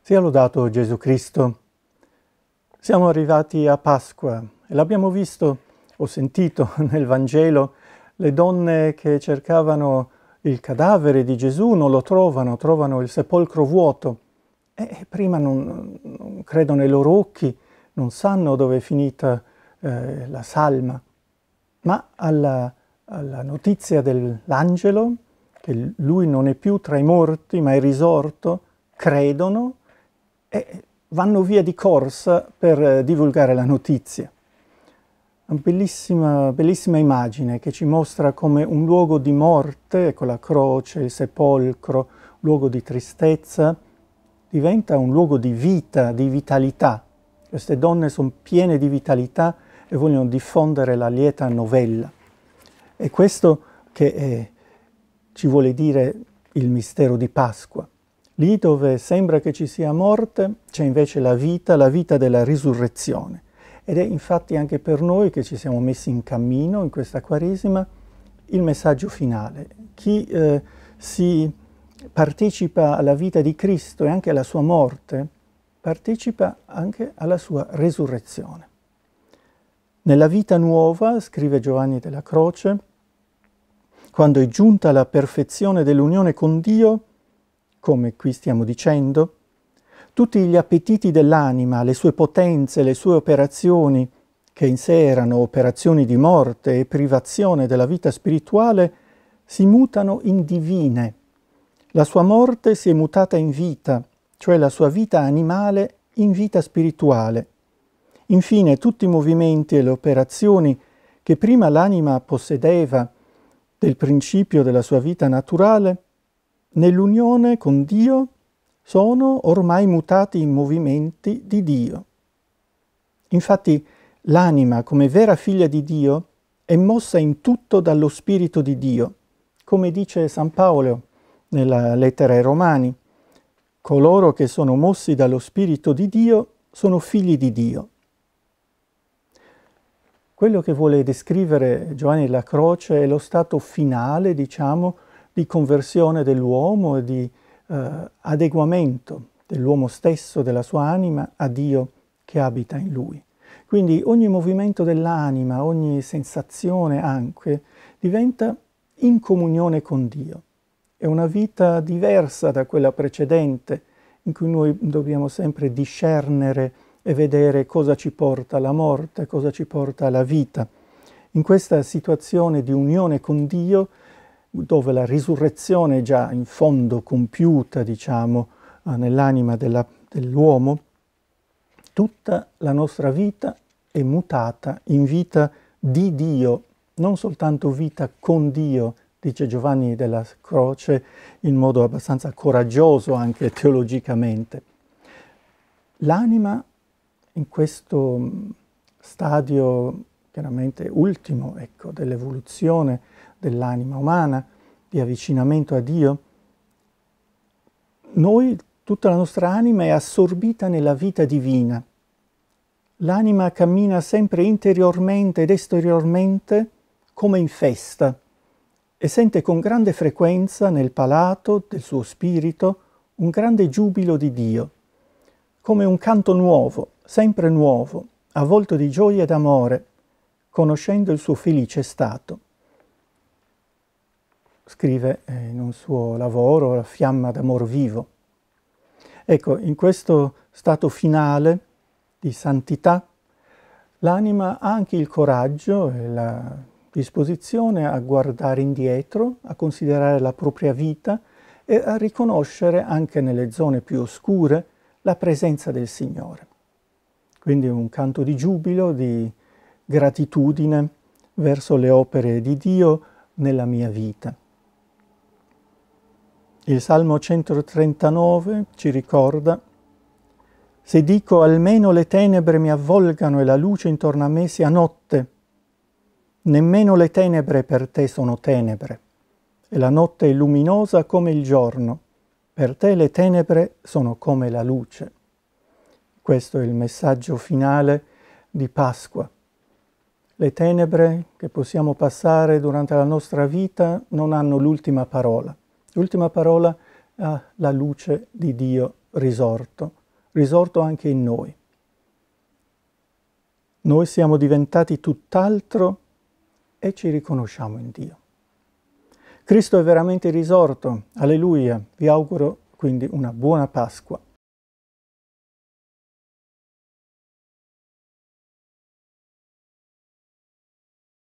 Sia lodato Gesù Cristo. Siamo arrivati a Pasqua e l'abbiamo visto o sentito nel Vangelo le donne che cercavano il cadavere di Gesù, non lo trovano, trovano il sepolcro vuoto e prima non, non credono ai loro occhi, non sanno dove è finita eh, la salma ma alla, alla notizia dell'angelo, che lui non è più tra i morti ma è risorto, credono e vanno via di corsa per eh, divulgare la notizia. Una bellissima, bellissima immagine che ci mostra come un luogo di morte, ecco la croce, il sepolcro, luogo di tristezza, diventa un luogo di vita, di vitalità. Queste donne sono piene di vitalità, e vogliono diffondere la lieta novella. È questo che è, eh, ci vuole dire il mistero di Pasqua. Lì dove sembra che ci sia morte c'è invece la vita, la vita della risurrezione. Ed è infatti anche per noi che ci siamo messi in cammino in questa Quaresima il messaggio finale. Chi eh, si partecipa alla vita di Cristo e anche alla sua morte, partecipa anche alla sua resurrezione. Nella vita nuova, scrive Giovanni della Croce, quando è giunta la perfezione dell'unione con Dio, come qui stiamo dicendo, tutti gli appetiti dell'anima, le sue potenze, le sue operazioni, che in sé erano operazioni di morte e privazione della vita spirituale, si mutano in divine. La sua morte si è mutata in vita, cioè la sua vita animale in vita spirituale Infine, tutti i movimenti e le operazioni che prima l'anima possedeva del principio della sua vita naturale, nell'unione con Dio sono ormai mutati in movimenti di Dio. Infatti l'anima, come vera figlia di Dio, è mossa in tutto dallo Spirito di Dio, come dice San Paolo nella lettera ai Romani. Coloro che sono mossi dallo Spirito di Dio sono figli di Dio. Quello che vuole descrivere Giovanni della Croce è lo stato finale, diciamo, di conversione dell'uomo e di eh, adeguamento dell'uomo stesso, della sua anima, a Dio che abita in lui. Quindi ogni movimento dell'anima, ogni sensazione anche, diventa in comunione con Dio. È una vita diversa da quella precedente, in cui noi dobbiamo sempre discernere e vedere cosa ci porta la morte, cosa ci porta la vita. In questa situazione di unione con Dio, dove la risurrezione è già in fondo compiuta, diciamo, eh, nell'anima dell'uomo, tutta la nostra vita è mutata in vita di Dio, non soltanto vita con Dio, dice Giovanni della Croce in modo abbastanza coraggioso anche teologicamente. L'anima in questo mm, stadio chiaramente ultimo ecco, dell'evoluzione dell'anima umana, di avvicinamento a Dio, noi, tutta la nostra anima è assorbita nella vita divina. L'anima cammina sempre interiormente ed esteriormente come in festa e sente con grande frequenza nel palato del suo spirito un grande giubilo di Dio, come un canto nuovo sempre nuovo, avvolto di gioia ed amore, conoscendo il suo felice stato. Scrive eh, in un suo lavoro La fiamma d'amor vivo. Ecco, in questo stato finale di santità, l'anima ha anche il coraggio e la disposizione a guardare indietro, a considerare la propria vita e a riconoscere anche nelle zone più oscure la presenza del Signore. Quindi un canto di giubilo, di gratitudine verso le opere di Dio nella mia vita. Il Salmo 139 ci ricorda se dico almeno le tenebre mi avvolgano e la luce intorno a me sia notte, nemmeno le tenebre per te sono tenebre, e la notte è luminosa come il giorno, per te le tenebre sono come la luce. Questo è il messaggio finale di Pasqua. Le tenebre che possiamo passare durante la nostra vita non hanno l'ultima parola. L'ultima parola ha la luce di Dio risorto, risorto anche in noi. Noi siamo diventati tutt'altro e ci riconosciamo in Dio. Cristo è veramente risorto, alleluia, vi auguro quindi una buona Pasqua.